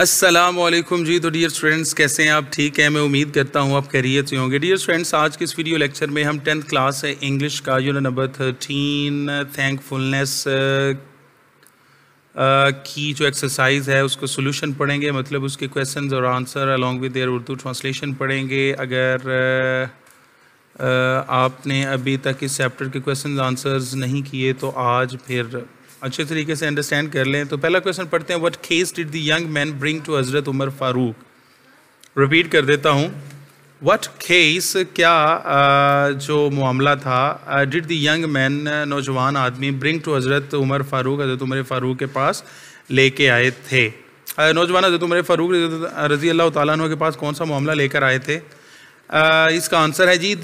असलम जी तो dear students कैसे हैं आप ठीक हैं मैं उम्मीद करता हूं आप खैरियत से होंगे डियर स्टूडेंट्स आज के इस वीडियो लेक्चर में हम टेंथ क्लास है इंग्लिश का यूनिट नंबर थर्टीन थैंकफुलनेस की जो एक्सरसाइज है उसको सोल्यूशन पढ़ेंगे मतलब उसके क्वेश्चंस और answer along with their Urdu translation पढ़ेंगे अगर uh, uh, आपने अभी तक इस चैप्टर के क्वेश्चन आंसर्स नहीं किए तो आज फिर अच्छे तरीके से अंडरस्टैंड कर लें तो पहला क्वेश्चन पढ़ते हैं what case did the young man bring to Hazrat Umar Farooq repeat कर देता हूँ वट केस क्या जो मामला था डिड द यंग मैन नौजवान आदमी ब्रिंग टू हज़रत उमर फारूक हज़रत उमर फारूक के पास लेके आए थे नौजवान हज़रत उमर फारूक रज़ी अल्लाह तु के पास कौन सा मामला लेकर आए थे Uh, इसका आंसर है जी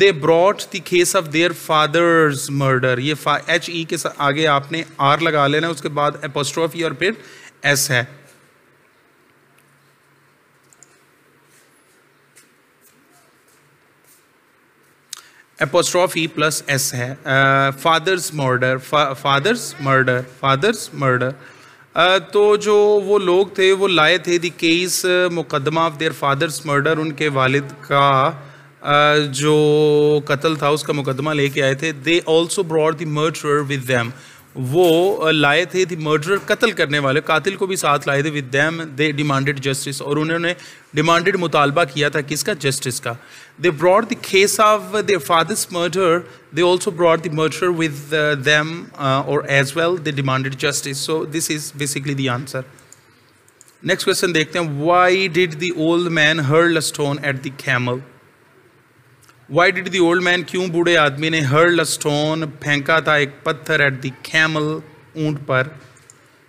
they brought the case of their father's murder ये एच ई e के आगे आपने आर लगा लेना उसके बाद एपोस्ट्रॉफी और फिर एस है एपोस्ट्रॉफी प्लस एस है father's murder father's murder father's murder तो जो वो लोग थे वो लाए थे द केस मुकदमा ऑफ देयर फादर्स मर्डर उनके वालिद का जो कत्ल था उसका मुकदमा लेके आए थे they also brought the murder with them वो लाए थे दी मर्डर कत्ल करने वाले कातिल को भी साथ लाए थे with them they demanded justice और उन्होंने डिमांडेड मुतालबा किया था किसका जस्टिस का they brought the case of they father's murder they also brought the murder with them और as well they demanded justice so this is basically the answer next question देखते हैं why did the old man hurl stone at the camel why did the old man क्यों बूढ़े आदमी ने hurl stone फेंका था एक पत्थर एट दी कैमल ऊंट पर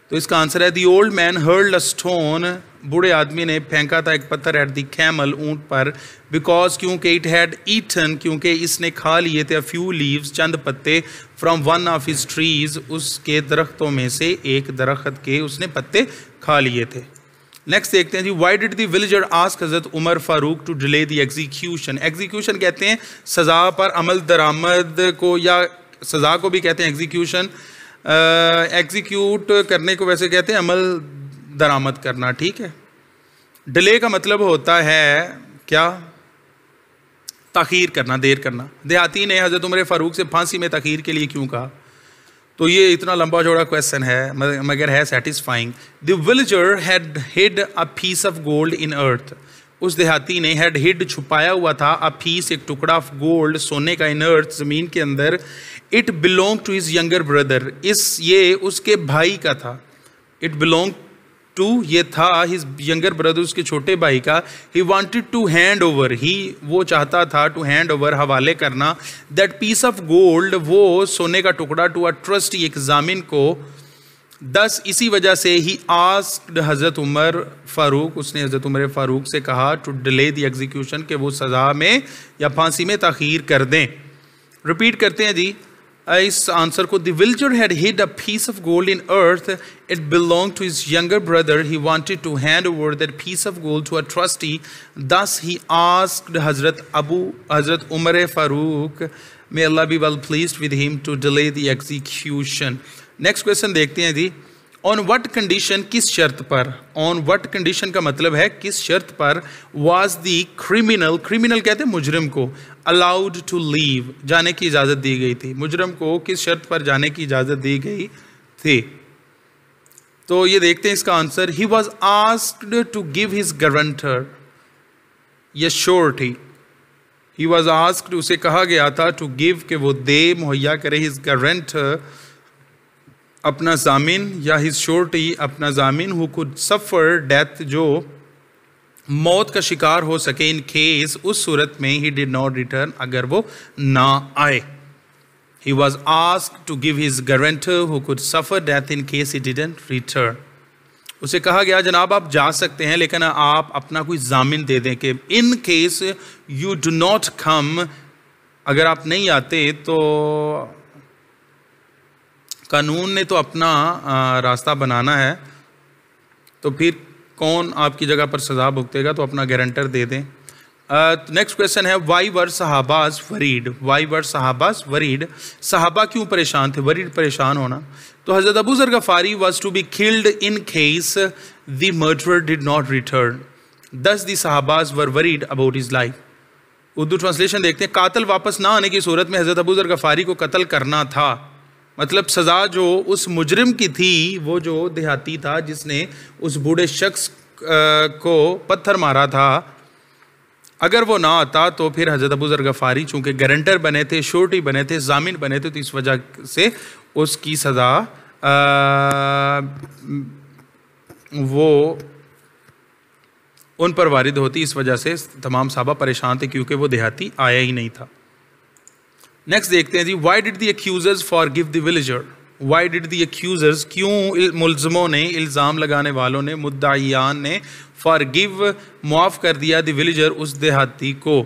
तो इसका आंसर है the old man hurl stone बूढ़े आदमी ने फेंका था एक पत्थर एट दी कैमल ऊंट पर बिकॉज क्योंकि इट हैड ईटन क्योंकि इसने खा लिए थे फ्यू लीव्स चंद पत्ते from one of his trees उसके दरख्तों में से एक दरख्त के उसने पत्ते खा लिए थे नेक्स्ट देखते हैं जी why did the villager ask Hazrat Umar Farooq to delay the execution execution कहते हैं सज़ा पर अमल दरामद को या सज़ा को भी कहते हैं एग्जीक्यूशन एग्जीक्यूट करने को वैसे कहते हैं अमल दरामद करना ठीक है डिले का मतलब होता है क्या तखीर करना देर करना देहाती ने हज़रत उमर फ़ारूक से फांसी में तखीर के लिए क्यों कहा तो ये इतना लंबा जोड़ा क्वेश्चन है मगर है satisfying the villager had hid a piece of gold in earth उस देहाती ने हेड हिड छुपाया हुआ था अ पीस एक टुकड़ा ऑफ गोल्ड सोने का इन अर्थ ज़मीन के अंदर it belong to his younger brother इस ये उसके भाई का था इट बिलोंग टू ये था हिज यंगर ब्रदर उसके छोटे भाई का he wanted to hand over ही वो चाहता था टू हैंड ओवर हवाले करना दैट पीस ऑफ गोल्ड वो सोने का टुकड़ा टू अ ट्रस्ट एग्जामिन को दस इसी वजह से ही आस्क्ड हज़रत उमर फ़ारूक उसने हज़रत उमर फ़ारूक से कहा टू डिले द एग्जीक्यूशन के वो सज़ा में या फांसी में तखीर कर दें रिपीट करते हैं जी इस आंसर को the villager had hid a piece of gold in earth it belong to his younger brother he wanted to hand over that piece of gold to a trustee thus he asked Hazrat Abu Hazrat Umar Farooq may Allah be well please with him to delay the execution next question देखते हैं जी on what condition किस शर्त पर on what condition का मतलब है किस शर्त पर वॉज दी क्रिमिनल क्रिमिनल कहते हैं मुजरिम को अलाउड टू लीव जाने की इजाज़त दी गई थी मुजरम को किस शर्त पर जाने की इजाज़त दी गई थी तो ये देखते हैं इसका answer he was asked to give his guarantor ये श्योरिटी ही वॉज आस्क्ड उसे कहा गया था टू गिव के वो दे मुहैया करे हिज गारंटर अपना जामिन या हिज श्योरिटी अपना जामिन हु कुड सफ़र डेथ जो मौत का शिकार हो सके इन केस उस सूरत में ही डिड नॉट रिटर्न अगर वो ना आए he was ask to give his guarantor who could suffer death in case he didn't return उसे कहा गया जनाब आप जा सकते हैं लेकिन आप अपना कोई जामिन दे दें कि in case you do not come अगर आप नहीं आते तो कानून ने तो अपना रास्ता बनाना है तो फिर कौन आपकी जगह पर सजा भुगतेगा तो अपना गारंटर दे दें नेक्स्ट क्वेश्चन है वाई वर साहबाज वरीड वाई वर साहबाज वरीड साहबा क्यों परेशान थे वरीड परेशान होना तो Hazrat Abu Zar Ghifari was to be killed in case the murder did not return thus the सहाबाज were worried about his life Urdu translation देखते हैं कातल वापस ना आने की सूरत में हज़रत अबू जर गफारी को कत्ल करना था मतलब सज़ा जो उस मुजरिम की थी वो जो देहाती था जिसने उस बूढ़े शख्स को पत्थर मारा था अगर वो ना आता तो फिर हज़रत अबूज़र गफ़ारी चूँकि गारंटर बने थे श्योरिटी बने थे जामिन बने थे तो इस वजह से उसकी सज़ा वो उन पर वारिद होती इस वजह से तमाम साहबा परेशान थे क्योंकि वो देहाती आया ही नहीं था नेक्स्ट देखते हैं जी why did they forgive the villager why did the accusers क्यों मुलजमों ने इल्ज़ाम लगाने वालों ने मुद्दा ने फॉर गिव मुआफ़ कर दिया दिलेजर उस देहाती को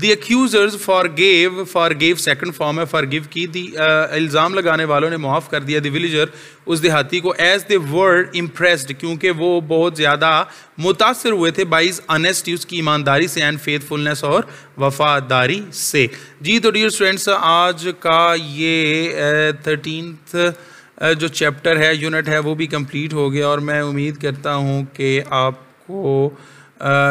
the accusers forgave forgave second form है फॉर गिव की दी uh, इल्ज़ाम लगाने वालों ने मुआफ़ कर दिया द विलेजर उस देहाती को एज द वर्ड इम्प्रेस्ड क्योंकि वो बहुत ज़्यादा मुतासर हुए थे बाइज अनेस्टी उसकी ईमानदारी से एंड फेथफुलनेस और वफादारी से जी तो डियर स्टूडेंट्स आज का ये थर्टीनथ uh, uh, जो चैप्टर है यूनिट है वो भी कम्प्लीट हो गया और मैं उम्मीद करता हूँ कि आपको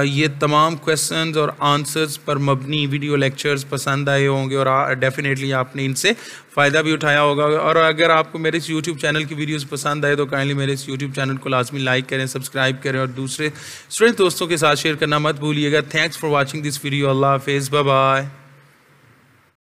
ये तमाम क्वेश्चंस और आंसर्स पर मबनी वीडियो लेक्चर्स पसंद आए होंगे और डेफिनेटली आपने इनसे फ़ायदा भी उठाया होगा और अगर आपको मेरे इस यूट्यूब चैनल की वीडियोस पसंद आए तो काइंडली मेरे इस यूट्यूब चैनल को लाजमी लाइक करें सब्सक्राइब करें और दूसरे स्टूडेंट दोस्तों के साथ शेयर करना मत भूलिएगा thanks for watching this video अल्लाह हाफिज़ बाय